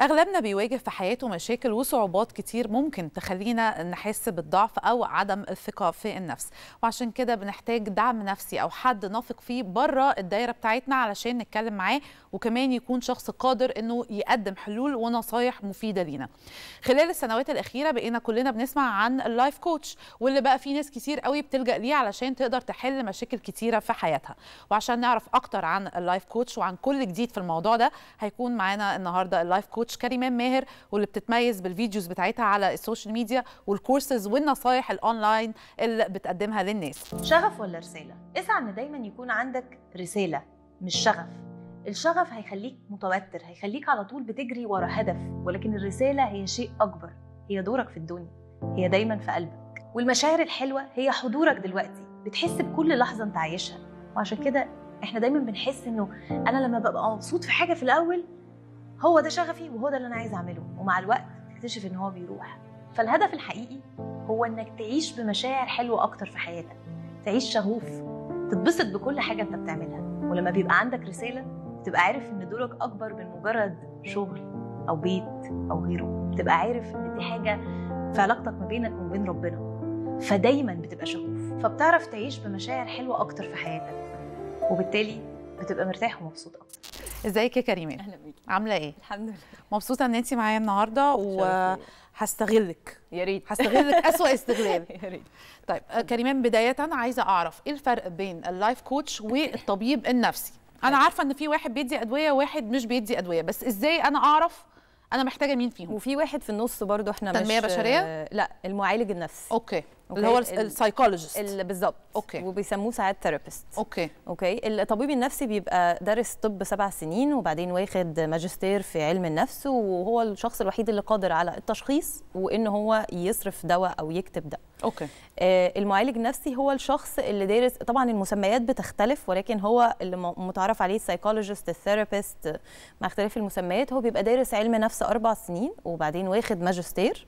اغلبنا بيواجه في حياته مشاكل وصعوبات كتير ممكن تخلينا نحس بالضعف او عدم الثقه في النفس وعشان كده بنحتاج دعم نفسي او حد نثق فيه بره الدايره بتاعتنا علشان نتكلم معاه وكمان يكون شخص قادر انه يقدم حلول ونصايح مفيده لينا خلال السنوات الاخيره بقينا كلنا بنسمع عن اللايف كوتش واللي بقى في ناس كتير قوي بتلجا ليه علشان تقدر تحل مشاكل كتيره في حياتها وعشان نعرف اكتر عن اللايف كوتش وعن كل جديد في الموضوع ده هيكون معانا النهارده اللايف كوتش الكوتش كريمان ماهر واللي بتتميز بالفيديوز بتاعتها على السوشيال ميديا والكورسز والنصايح الاونلاين اللي بتقدمها للناس شغف ولا رساله اسعى ان دايما يكون عندك رساله مش شغف الشغف هيخليك متوتر هيخليك على طول بتجري ورا هدف ولكن الرساله هي شيء اكبر هي دورك في الدنيا هي دايما في قلبك والمشاعر الحلوه هي حضورك دلوقتي بتحس بكل لحظه انت عايشها وعشان كده احنا دايما بنحس انه انا لما ببقى مبسوط في حاجه في الاول هو ده شغفي وهو ده اللي انا عايز اعمله ومع الوقت تكتشف ان هو بيروح فالهدف الحقيقي هو انك تعيش بمشاعر حلوه اكتر في حياتك تعيش شغوف تتبسط بكل حاجه انت بتعملها ولما بيبقى عندك رساله بتبقى عارف ان دورك اكبر من مجرد شغل او بيت او غيره بتبقى عارف ان دي حاجه في علاقتك ما بينك وما بين ربنا فدايما بتبقى شغوف فبتعرف تعيش بمشاعر حلوه اكتر في حياتك وبالتالي بتبقى مرتاح ومبسوط اكتر ازيك يا كريمان اهلا بيكي عامله ايه الحمد لله مبسوطه ان انت معايا النهارده وهستغلك يا ريت هستغلك اسوا استغلال يا ريت طيب آه، كريمان بدايه عايزه اعرف ايه الفرق بين اللايف كوتش والطبيب النفسي انا طيب. عارفه ان في واحد بيدي ادويه وواحد مش بيدي ادويه بس ازاي انا اعرف انا محتاجه مين فيهم وفي واحد في النص برضو احنا تنميه مش بشريه آه، لا المعالج النفسي اوكي اللي هو السايكولوجيست بالظبط اوكي وبيسموه ساعات ثيرابيست اوكي اوكي الطبيب النفسي بيبقى دارس طب سبع سنين وبعدين واخد ماجستير في علم النفس وهو الشخص الوحيد اللي قادر على التشخيص وان هو يصرف دواء او يكتب دواء اوكي آه المعالج النفسي هو الشخص اللي دارس طبعا المسميات بتختلف ولكن هو اللي متعرف عليه السايكولوجيست الثيرابيست مع اختلاف المسميات هو بيبقى دارس علم نفس اربع سنين وبعدين واخد ماجستير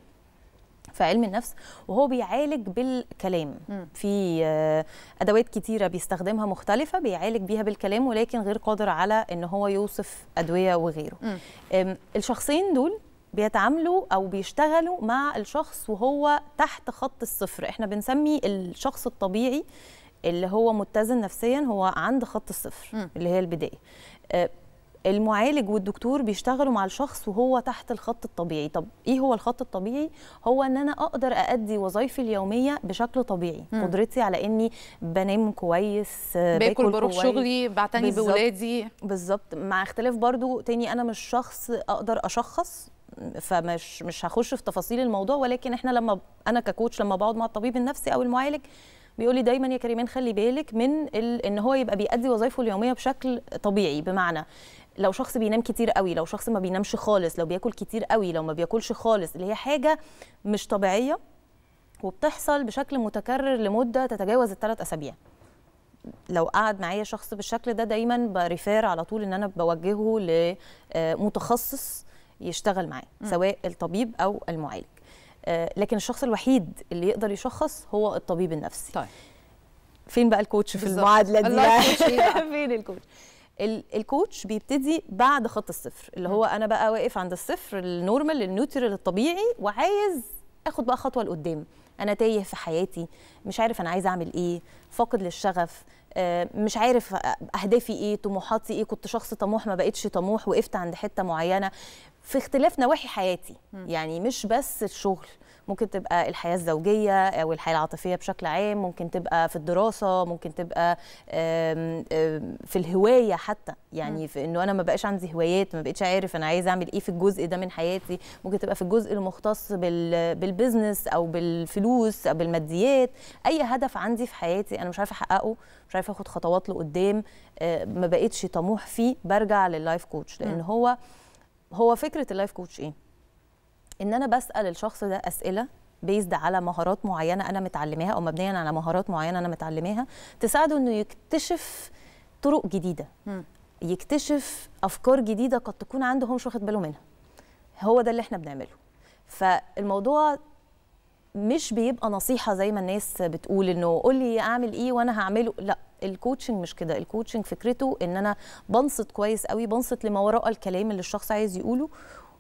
في علم النفس وهو بيعالج بالكلام في آه، ادوات كتيره بيستخدمها مختلفه بيعالج بيها بالكلام ولكن غير قادر على ان هو يوصف ادويه وغيره م. الشخصين دول بيتعاملوا او بيشتغلوا مع الشخص وهو تحت خط الصفر احنا بنسمي الشخص الطبيعي اللي هو متزن نفسيا هو عند خط الصفر م. اللي هي البدايه آه، المعالج والدكتور بيشتغلوا مع الشخص وهو تحت الخط الطبيعي طب ايه هو الخط الطبيعي هو ان انا اقدر اادي وظائفي اليوميه بشكل طبيعي مم. قدرتي على اني بنام كويس آه، باكل بروح كويس. شغلي بعتني باولادي بالظبط مع اختلاف برضو تاني انا مش شخص اقدر اشخص فمش مش هخش في تفاصيل الموضوع ولكن احنا لما انا ككوتش لما بقعد مع الطبيب النفسي او المعالج بيقول لي دايما يا كريمان خلي بالك من ان هو يبقى بيأدي وظائفه اليوميه بشكل طبيعي بمعنى لو شخص بينام كتير قوي لو شخص ما بينامش خالص لو بياكل كتير قوي لو ما بياكلش خالص اللي هي حاجه مش طبيعيه وبتحصل بشكل متكرر لمده تتجاوز الثلاث اسابيع لو قعد معايا شخص بالشكل ده دايما بريفير على طول ان انا بوجهه لمتخصص آه، يشتغل معاه سواء الطبيب او المعالج آه، لكن الشخص الوحيد اللي يقدر يشخص هو الطبيب النفسي طيب فين بقى الكوتش في المعادله دي يعني؟ فين الكوتش الكوتش بيبتدي بعد خط الصفر اللي هو انا بقى واقف عند الصفر النورمال النيوترال الطبيعي وعايز اخد بقى خطوه لقدام انا تايه في حياتي مش عارف انا عايز اعمل ايه فاقد للشغف آه، مش عارف اهدافي ايه طموحاتي ايه كنت شخص طموح ما بقتش طموح وقفت عند حته معينه في اختلاف نواحي حياتي م. يعني مش بس الشغل ممكن تبقى الحياه الزوجيه او آه، الحياه العاطفيه بشكل عام ممكن تبقى في الدراسه ممكن تبقى في الهوايه حتى يعني في انه انا ما بقاش عندي هوايات ما بقتش عارف انا عايز اعمل ايه في الجزء ده من حياتي ممكن تبقى في الجزء المختص بالبزنس او بالفلوس او بالماديات اي هدف عندي في حياتي انا مش عارفه احققه مش عارفه اخد خطوات لقدام آه، ما بقتش طموح فيه برجع لللايف كوتش لان هو هو فكره اللايف كوتش ايه ان انا بسال الشخص ده اسئله بيزد على مهارات معينه انا متعلماها او مبنيا على مهارات معينه انا متعلماها تساعده انه يكتشف طرق جديده يكتشف افكار جديده قد تكون عنده هو مش واخد باله منها هو ده اللي احنا بنعمله فالموضوع مش بيبقى نصيحه زي ما الناس بتقول انه قول لي اعمل ايه وانا هعمله لا الكوتشنج مش كده الكوتشنج فكرته ان انا بنصت كويس قوي بنصت لما وراء الكلام اللي الشخص عايز يقوله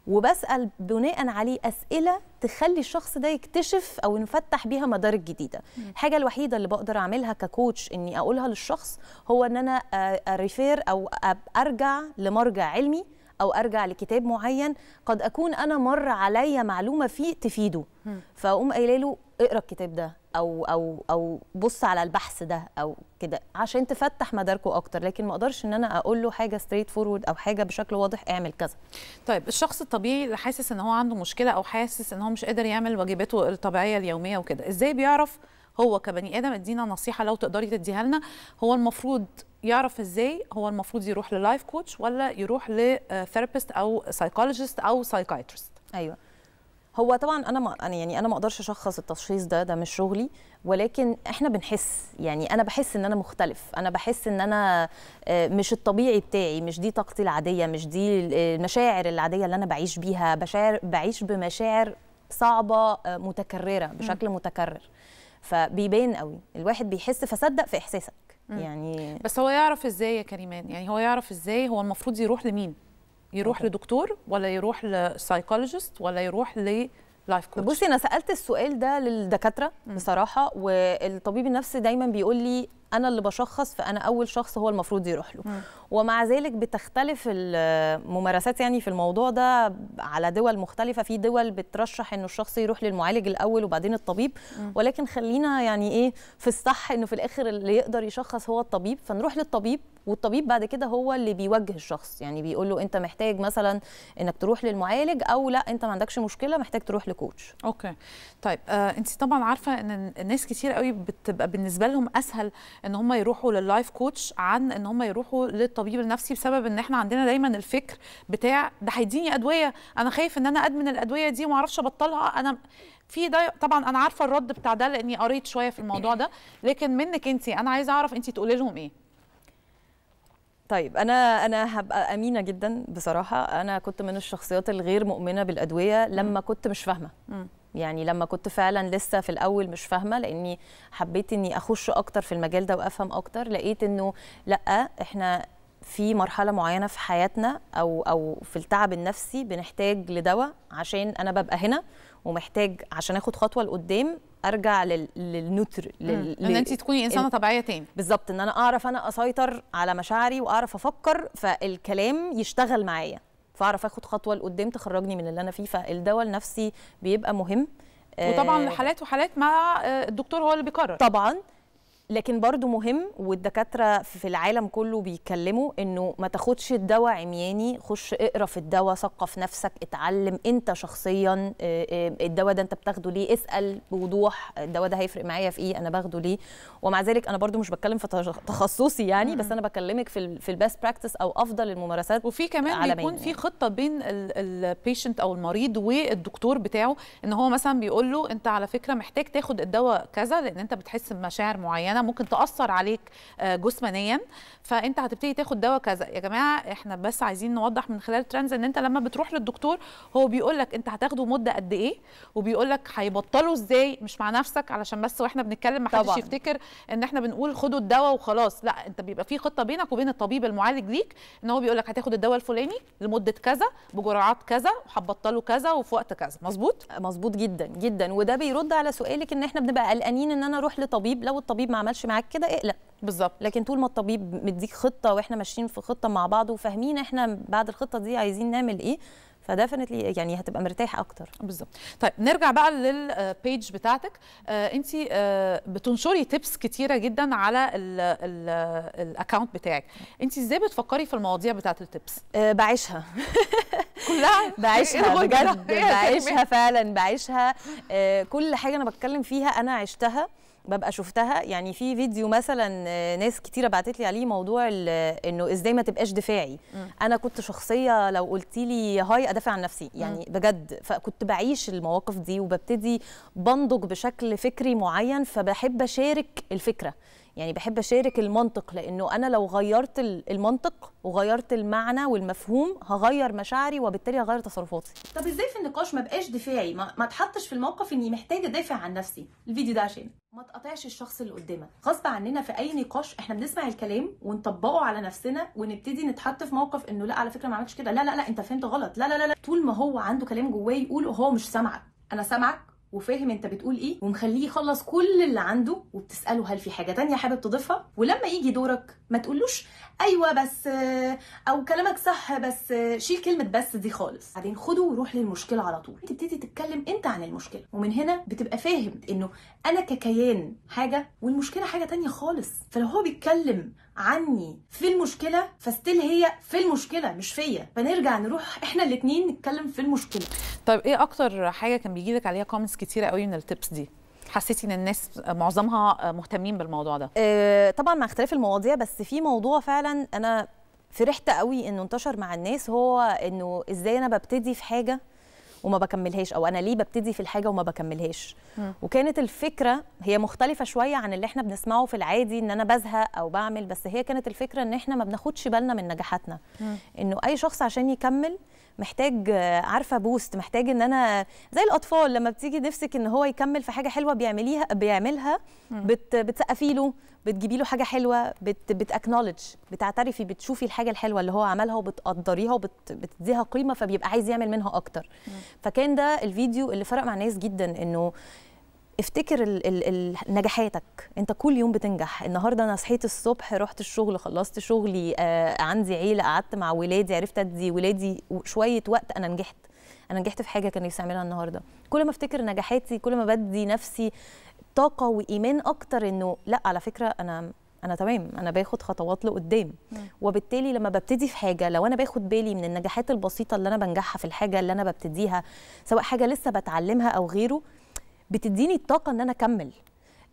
وبسال بناء عليه اسئله تخلي الشخص ده يكتشف او نفتح بيها مدارك جديده الحاجه الوحيده اللي بقدر اعملها ككوتش اني اقولها للشخص هو ان انا ريفير او ارجع لمرجع علمي او ارجع لكتاب معين قد اكون انا مر عليا معلومه فيه تفيده فاقوم قايله له اقرا الكتاب ده او او او بص على البحث ده او كده عشان تفتح مداركه اكتر لكن ما اقدرش ان انا اقول له حاجه ستريت فورورد او حاجه بشكل واضح اعمل كذا طيب الشخص الطبيعي اللي حاسس ان هو عنده مشكله او حاسس ان هو مش قادر يعمل واجباته الطبيعيه اليوميه وكده ازاي بيعرف هو كبني ادم ادينا نصيحه لو تقدري تديها لنا هو المفروض يعرف ازاي هو المفروض يروح للايف كوتش ولا يروح لثيرابيست آه، او سايكولوجيست او سايكايترست ايوه هو طبعا انا ما يعني انا ما اقدرش اشخص التشخيص ده ده مش شغلي ولكن احنا بنحس يعني انا بحس ان انا مختلف انا بحس ان انا آه، مش الطبيعي بتاعي مش دي طاقتي العاديه مش دي آه، المشاعر العاديه اللي انا بعيش بيها بشاعر بعيش بمشاعر صعبه آه، متكرره بشكل متكرر فبيبان قوي الواحد بيحس فصدق في احساسك يعني بس هو يعرف ازاي يا كريمان يعني هو يعرف ازاي هو المفروض يروح لمين يروح لدكتور ولا يروح لسايكولوجيست ولا يروح ل بصي انا سالت السؤال ده للدكاتره بصراحه والطبيب النفسي دايما بيقول لي انا اللي بشخص فانا اول شخص هو المفروض يروح له م. ومع ذلك بتختلف الممارسات يعني في الموضوع ده على دول مختلفه في دول بترشح انه الشخص يروح للمعالج الاول وبعدين الطبيب م. ولكن خلينا يعني ايه في الصح انه في الاخر اللي يقدر يشخص هو الطبيب فنروح للطبيب والطبيب بعد كده هو اللي بيوجه الشخص يعني بيقول له انت محتاج مثلا انك تروح للمعالج او لا انت ما عندكش مشكله محتاج تروح لكوتش اوكي طيب آه انت طبعا عارفه ان الناس كتير قوي بتبقى بالنسبه لهم اسهل ان هم يروحوا لللايف كوتش عن ان هم يروحوا للطبيب النفسي بسبب ان احنا عندنا دايما الفكر بتاع ده هيديني ادويه انا خايف ان انا ادمن الادويه دي وما اعرفش ابطلها انا في ده طبعا انا عارفه الرد بتاع ده لاني قريت شويه في الموضوع ده لكن منك انت انا عايزه اعرف انت تقولي لهم ايه طيب انا انا هبقى امينه جدا بصراحه انا كنت من الشخصيات الغير مؤمنه بالادويه لما كنت مش فاهمه يعني لما كنت فعلا لسه في الاول مش فاهمه لاني حبيت اني اخش اكتر في المجال ده وافهم اكتر لقيت انه لا احنا في مرحله معينه في حياتنا او او في التعب النفسي بنحتاج لدواء عشان انا ببقى هنا ومحتاج عشان اخد خطوه لقدام ارجع لل... للنوتر لل... ان انت تكوني انسانه طبيعيه تاني بالظبط ان انا اعرف انا اسيطر على مشاعري واعرف افكر فالكلام يشتغل معايا فاعرف اخد خطوه لقدام تخرجني من اللي انا فيه فالدواء النفسي بيبقى مهم وطبعا آه، حالات وحالات مع الدكتور هو اللي بيقرر طبعا لكن برضو مهم والدكاتره في العالم كله بيتكلموا انه ما تاخدش الدواء عمياني خش اقرا في الدواء ثقف نفسك اتعلم انت شخصيا آه، آه، الدواء ده انت بتاخده ليه اسال بوضوح الدواء ده هيفرق معايا في ايه انا باخده ليه ومع ذلك انا برضو مش بتكلم في تخصصي يعني بس انا بكلمك في في البيست براكتس او افضل الممارسات وفي كمان بيكون في يعني. خطه بين البيشنت او المريض والدكتور بتاعه ان هو مثلا بيقول له انت على فكره محتاج تاخد الدواء كذا لان انت بتحس بمشاعر معينه معينه ممكن تاثر عليك آه، جسمانيا فانت هتبتدي تاخد دواء كذا يا جماعه احنا بس عايزين نوضح من خلال ترندز ان انت لما بتروح للدكتور هو بيقول لك انت هتاخده مده قد ايه وبيقول لك هيبطله ازاي مش مع نفسك علشان بس واحنا بنتكلم ما حدش يفتكر ان احنا بنقول خدوا الدواء وخلاص لا انت بيبقى في خطه بينك وبين الطبيب المعالج ليك ان هو بيقول لك هتاخد الدواء الفلاني لمده كذا بجرعات كذا وهتبطله كذا وفي وقت كذا مظبوط مظبوط جدا جدا وده بيرد على سؤالك ان احنا بنبقى قلقانين ان انا اروح لطبيب لو الطبيب ما عملش معاك كده اقلق إيه، بالظبط لكن طول ما الطبيب مديك خطه واحنا ماشيين في خطه مع بعض وفاهمين احنا بعد الخطه دي عايزين نعمل ايه فدفنتلي يعني هتبقى مرتاح اكتر بالظبط طيب نرجع بقى للبيج آه، بتاعتك آه، انت آه، بتنشري تيبس كتيره جدا على الاكونت بتاعك انت ازاي بتفكري في المواضيع بتاعه التيبس بعيشها كلها بعيشها إيه بجد إيه بعيشها فعلا بعيشها كل حاجه انا بتكلم فيها انا عشتها ببقى شفتها يعني في فيديو مثلا آه، ناس كتيره بعتت لي عليه موضوع انه ازاي ما تبقاش دفاعي م. انا كنت شخصيه لو قلت لي هاي ادافع عن نفسي يعني م. بجد فكنت بعيش المواقف دي وببتدي بنضج بشكل فكري معين فبحب اشارك الفكره يعني بحب اشارك المنطق لانه انا لو غيرت المنطق وغيرت المعنى والمفهوم هغير مشاعري وبالتالي هغير تصرفاتي طب ازاي في النقاش ما بقاش دفاعي ما, ما اتحطش في الموقف اني محتاجه ادافع عن نفسي الفيديو ده عشان ما تقاطعش الشخص اللي قدامك غصب عننا في اي نقاش احنا بنسمع الكلام ونطبقه على نفسنا ونبتدي نتحط في موقف انه لا على فكره ما عملتش كده لا لا لا انت فهمت غلط لا لا لا, لا. طول ما هو عنده كلام جواه يقوله هو مش سامعك انا سامعك وفاهم انت بتقول ايه ومخليه يخلص كل اللي عنده وبتساله هل في حاجه تانية حابب تضيفها ولما يجي دورك ما تقولوش ايوه بس آه، او كلامك صح بس آه، شيل كلمه بس دي خالص بعدين خده وروح للمشكله على طول تبتدي تتكلم انت عن المشكله ومن هنا بتبقى فاهم انه انا ككيان حاجه والمشكله حاجه تانية خالص فلو هو بيتكلم عني في المشكله فستيل هي في المشكله مش فيا فنرجع نروح احنا الاثنين نتكلم في المشكله طيب ايه اكتر حاجه كان بيجيلك عليها كومنتس كتيره قوي من التيبس دي حسيتي ان الناس معظمها مهتمين بالموضوع ده آه، طبعا مع اختلاف المواضيع بس في موضوع فعلا انا فرحت قوي انه انتشر مع الناس هو انه ازاي انا ببتدي في حاجه وما بكملهاش او انا ليه ببتدي في الحاجه وما بكملهاش وكانت الفكره هي مختلفه شويه عن اللي احنا بنسمعه في العادي ان انا بزهق او بعمل بس هي كانت الفكره ان احنا ما بناخدش بالنا من نجاحاتنا انه اي شخص عشان يكمل محتاج عارفه بوست محتاج ان انا زي الاطفال لما بتيجي نفسك ان هو يكمل في حاجه حلوه بيعمليها بيعملها بت بتسقفي له بتجيبي له حاجه حلوه بت بتاكنولج بتعترفي بتشوفي الحاجه الحلوه اللي هو عملها وبتقدريها وبتديها قيمه فبيبقى عايز يعمل منها اكتر فكان ده الفيديو اللي فرق مع ناس جدا انه افتكر الـ الـ الـ نجاحاتك انت كل يوم بتنجح النهارده انا صحيت الصبح رحت الشغل خلصت شغلي آه عندي عيله قعدت مع ولادي عرفت ادي ولادي شويه وقت انا نجحت انا نجحت في حاجه كان نفسي اعملها النهارده كل ما افتكر نجاحاتي كل ما بدي نفسي طاقه وايمان اكتر انه لا على فكره انا انا تمام انا باخد خطوات لقدام وبالتالي لما ببتدي في حاجه لو انا باخد بالي من النجاحات البسيطه اللي انا بنجحها في الحاجه اللي انا ببتديها سواء حاجه لسه بتعلمها او غيره بتديني الطاقه ان انا اكمل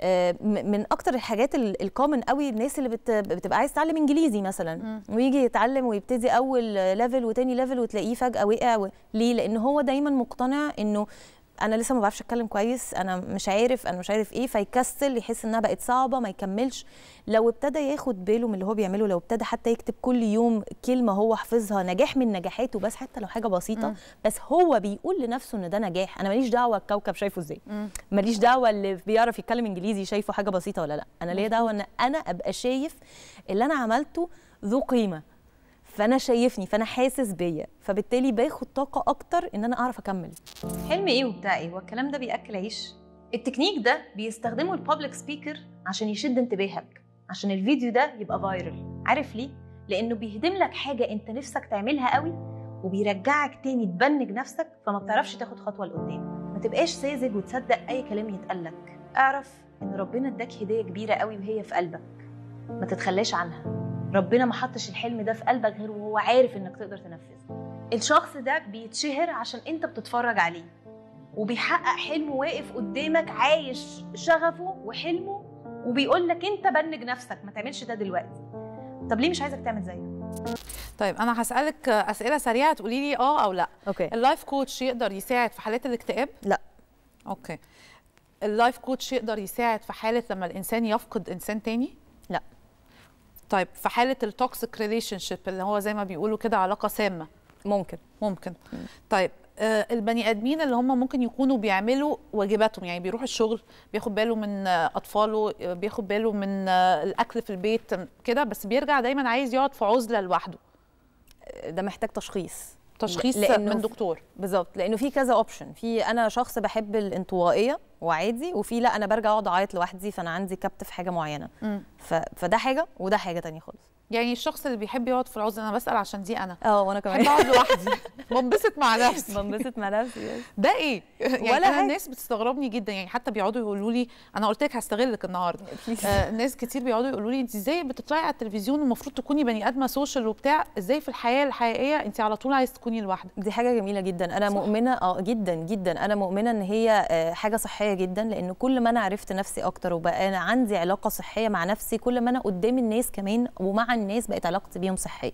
آه، من اكتر الحاجات الكومن قوي الناس اللي بتبقى عايز تتعلم انجليزي مثلا مم. ويجي يتعلم ويبتدي اول ليفل وتاني ليفل وتلاقيه فجاه وقع ليه لان هو دايما مقتنع انه انا لسه ما بعرفش اتكلم كويس انا مش عارف انا مش عارف ايه فيكسل يحس انها بقت صعبه ما يكملش لو ابتدى ياخد باله من اللي هو بيعمله لو ابتدى حتى يكتب كل يوم كلمه هو حفظها نجاح من نجاحاته بس حتى لو حاجه بسيطه م. بس هو بيقول لنفسه ان ده نجاح انا ماليش دعوه الكوكب شايفه ازاي ماليش دعوه اللي بيعرف يتكلم انجليزي شايفه حاجه بسيطه ولا لا انا ليا دعوه ان انا ابقى شايف اللي انا عملته ذو قيمه فانا شايفني فانا حاسس بيا فبالتالي باخد طاقه اكتر ان انا اعرف اكمل حلم ايه وبتاع ايه والكلام ده بياكل عيش التكنيك ده بيستخدمه البابليك سبيكر عشان يشد انتباهك عشان الفيديو ده يبقى فايرال عارف ليه لانه بيهدم لك حاجه انت نفسك تعملها قوي وبيرجعك تاني تبنج نفسك فما بتعرفش تاخد خطوه لقدام ما تبقاش ساذج وتصدق اي كلام يتقالك اعرف ان ربنا اداك هديه كبيره قوي وهي في قلبك ما تتخلاش عنها ربنا ما حطش الحلم ده في قلبك غير وهو عارف انك تقدر تنفذه الشخص ده بيتشهر عشان انت بتتفرج عليه وبيحقق حلمه واقف قدامك عايش شغفه وحلمه وبيقول لك انت بنج نفسك ما تعملش ده دلوقتي طب ليه مش عايزك تعمل زيه طيب انا هسالك اسئله سريعه تقولي لي اه او لا اوكي اللايف كوتش يقدر يساعد في حالات الاكتئاب لا اوكي اللايف كوتش يقدر يساعد في حاله لما الانسان يفقد انسان تاني طيب في حاله التوكسيك ريليشن شيب اللي هو زي ما بيقولوا كده علاقه سامه ممكن ممكن طيب آه، البني ادمين اللي هم ممكن يكونوا بيعملوا واجباتهم يعني بيروح الشغل بياخد باله من اطفاله آه، بياخد باله من آه، الاكل في البيت كده بس بيرجع دايما عايز يقعد في عزله لوحده ده محتاج تشخيص تشخيص لأنه من دكتور بالظبط لانه في كذا اوبشن في انا شخص بحب الانطوائيه وعادي وفي لا انا برجع اقعد اعيط لوحدي فانا عندي كبت في حاجه معينه ف... فده حاجه وده حاجه تانية خالص يعني الشخص اللي بيحب يقعد في العزله انا بسال عشان دي انا اه وانا كمان بحب اقعد لوحدي بنبسط مع نفسي بنبسط مع نفسي ده ايه يعني ولا أنا الناس بتستغربني جدا يعني حتى بيقعدوا يقولوا لي انا قلت لك هستغلك النهارده آه ناس كتير بيقعدوا يقولوا لي انت ازاي بتطلعي على التلفزيون المفروض تكوني بني ادمه سوشيال وبتاع ازاي في الحياه الحقيقيه انت على طول عايز تكوني لوحدك دي حاجه جميله جدا انا صح. مؤمنه اه جدا جدا انا مؤمنه ان هي آه، حاجه صحيه صحيه جدا لان كل ما انا عرفت نفسي اكتر وبقى انا عندي علاقه صحيه مع نفسي كل ما انا قدام الناس كمان ومع الناس بقت علاقتي بيهم صحيه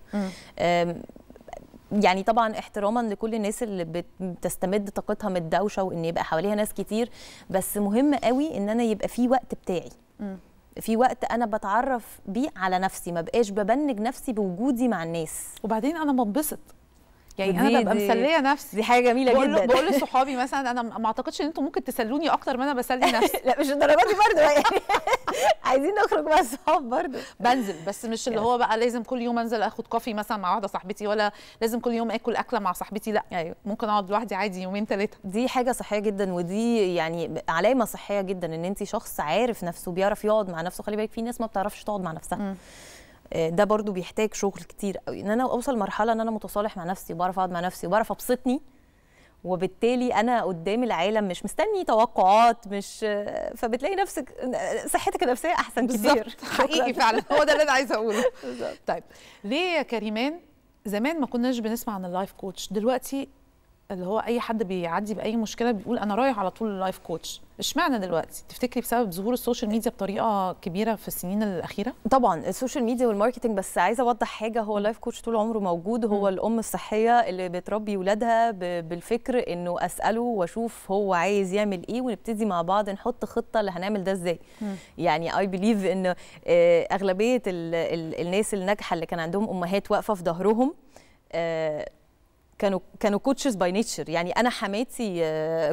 يعني طبعا احتراما لكل الناس اللي بتستمد طاقتها من الدوشه وان يبقى حواليها ناس كتير بس مهم قوي ان انا يبقى في وقت بتاعي م. في وقت انا بتعرف بيه على نفسي ما بقاش ببنج نفسي بوجودي مع الناس وبعدين انا بنبسط يعني انا ببقى مسليه نفسي دي حاجه جميله بقول جدا بقول لصحابي مثلا انا ما اعتقدش ان انتم ممكن تسلوني اكتر ما انا بسلي نفسي لا مش الدرجات دي برضه يعني عايزين نخرج مع الصحاب برضه بنزل بس مش اللي هو بقى لازم كل يوم انزل اخد كوفي مثلا مع واحده صاحبتي ولا لازم كل يوم اكل اكله مع صاحبتي لا يعني ممكن اقعد لوحدي عادي يومين ثلاثه دي حاجه صحيه جدا ودي يعني علامه صحيه جدا ان انت شخص عارف نفسه بيعرف يقعد مع نفسه خلي بالك في ناس ما بتعرفش تقعد مع نفسها م. آه، ده برضو بيحتاج شغل كتير قوي ان انا اوصل مرحله ان انا متصالح مع نفسي وبعرف اقعد مع نفسي وبعرف ابسطني وبالتالي انا قدام العالم مش مستني توقعات مش فبتلاقي نفسك صحتك النفسيه احسن كتير حقيقي فعلا هو ده اللي انا عايزه اقوله طيب ليه يا كريمان زمان ما كناش بنسمع عن اللايف كوتش دلوقتي اللي هو اي حد بيعدي باي مشكله بيقول انا رايح على طول لايف كوتش اشمعنى دلوقتي تفتكري بسبب ظهور السوشيال ميديا بطريقه كبيره في السنين الاخيره طبعا السوشيال ميديا والماركتنج بس عايزه اوضح حاجه هو اللايف كوتش طول عمره موجود هو م. الام الصحيه اللي بتربي ولادها بالفكر انه اساله واشوف هو عايز يعمل ايه ونبتدي مع بعض نحط خطه اللي هنعمل ده ازاي يعني اي بليف ان اغلبيه الـ الـ الناس الناجحه اللي كان عندهم امهات واقفه في ظهرهم آه، كانوا كانوا كوتشز باي نيتشر يعني انا حماتي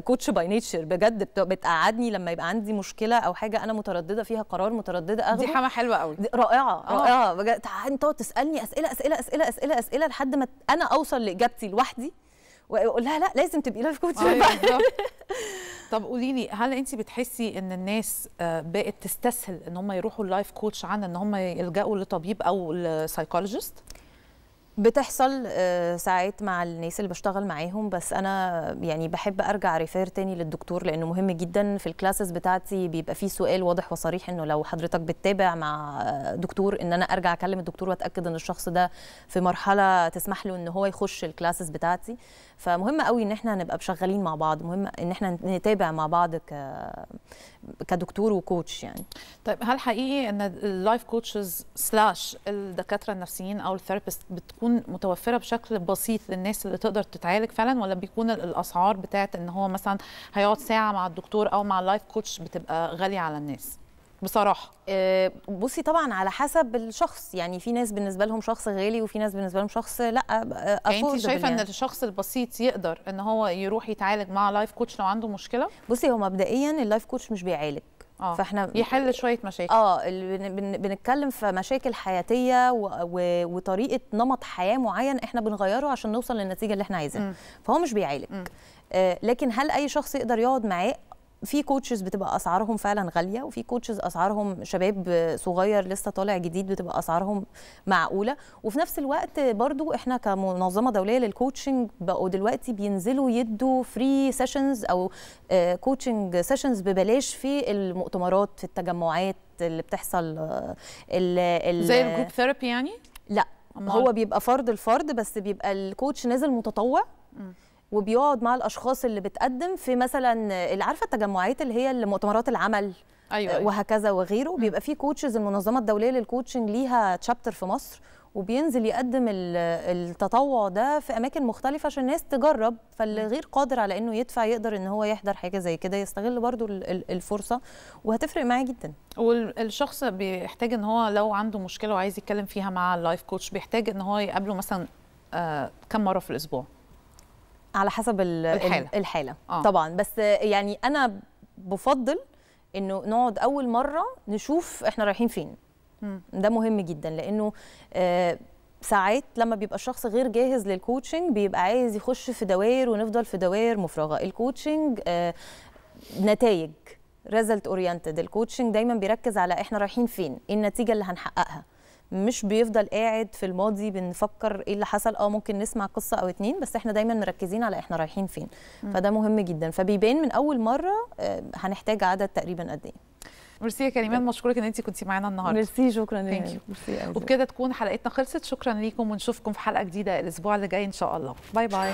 كوتش باي نيتشر بجد بتقعدني لما يبقى عندي مشكله او حاجه انا متردده فيها قرار متردده اخده دي حما حلوه قوي رائعه آه. رائعه بجد تقعد تسالني اسئله اسئله اسئله اسئله اسئله لحد ما انا اوصل لاجابتي لوحدي واقول لها لا لازم تبقي لايف أيوة، كوتش طب قولي لي هل انت بتحسي ان الناس آه، بقت تستسهل ان هم يروحوا اللايف كوتش عن ان هم يلجأوا لطبيب او لسايكولوجيست بتحصل آه، ساعات مع الناس اللي بشتغل معاهم بس انا يعني بحب ارجع ريفير تاني للدكتور لانه مهم جدا في الكلاسز بتاعتي بيبقى في سؤال واضح وصريح انه لو حضرتك بتتابع مع آه، دكتور ان انا ارجع اكلم الدكتور واتاكد ان الشخص ده في مرحله تسمح له ان هو يخش الكلاسز بتاعتي فمهم قوي ان احنا نبقى شغالين مع بعض مهم ان احنا نتابع مع بعض ك كدكتور وكوتش يعني طيب هل حقيقي ان اللايف كوتشز سلاش الدكاتره النفسيين او الثيرابيست بتكون متوفره بشكل بسيط للناس اللي تقدر تتعالج فعلا ولا بيكون الاسعار بتاعت ان هو مثلا هيقعد ساعه مع الدكتور او مع اللايف كوتش بتبقى غاليه على الناس بصراحه آه، بصي طبعا على حسب الشخص يعني في ناس بالنسبه لهم شخص غالي وفي ناس بالنسبه لهم شخص لا آه، يعني انت شايفه ان يعني. الشخص البسيط يقدر ان هو يروح يتعالج مع لايف كوتش لو عنده مشكله بصي هو مبدئيا اللايف كوتش مش بيعالج آه. فاحنا يحل شويه مشاكل اه بنتكلم في مشاكل حياتيه و... و... وطريقه نمط حياه معين احنا بنغيره عشان نوصل للنتيجه اللي احنا عايزينها فهو مش بيعالج آه لكن هل اي شخص يقدر يقعد معاه في كوتشز بتبقى اسعارهم فعلا غاليه وفي كوتشز اسعارهم شباب صغير لسه طالع جديد بتبقى اسعارهم معقوله وفي نفس الوقت برضو احنا كمنظمه دوليه للكوتشنج بقوا دلوقتي بينزلوا يدوا فري سيشنز او كوتشنج آه، سيشنز ببلاش في المؤتمرات في التجمعات اللي بتحصل الـ آه، الـ زي الجروب ثيرابي يعني لا هو بيبقى فرد الفرد بس بيبقى الكوتش نازل متطوع م. وبيقعد مع الاشخاص اللي بتقدم في مثلا اللي عارفه التجمعات اللي هي مؤتمرات العمل أيوة. أيوة. وهكذا وغيره بيبقى في كوتشز المنظمه الدوليه للكوتشنج ليها تشابتر في مصر وبينزل يقدم التطوع ده في اماكن مختلفه عشان الناس تجرب فاللي غير قادر على انه يدفع يقدر ان هو يحضر حاجه زي كده يستغل برضو الفرصه وهتفرق معاه جدا والشخص بيحتاج ان هو لو عنده مشكله وعايز يتكلم فيها مع اللايف كوتش بيحتاج ان هو يقابله مثلا آه، كم مره في الاسبوع على حسب الحاله الحاله آه. طبعا بس يعني انا بفضل انه نقعد اول مره نشوف احنا رايحين فين م. ده مهم جدا لانه آه ساعات لما بيبقى الشخص غير جاهز للكوتشنج بيبقى عايز يخش في دوائر ونفضل في دوائر مفرغه الكوتشنج آه، نتائج ريزلت اورينتد الكوتشنج دايما بيركز على احنا رايحين فين ايه النتيجه اللي هنحققها مش بيفضل قاعد في الماضي بنفكر ايه اللي حصل اه ممكن نسمع قصه او اتنين بس احنا دايما مركزين على احنا رايحين فين فده مهم جدا فبيبان من اول مره آه، هنحتاج عدد تقريبا قد ايه ميرسي يا كريمان مشكورك ان انت كنتي معانا النهارده ميرسي شكرا ليكي وبكده تكون حلقتنا خلصت شكرا ليكم ونشوفكم في حلقه جديده الاسبوع اللي جاي ان شاء الله باي باي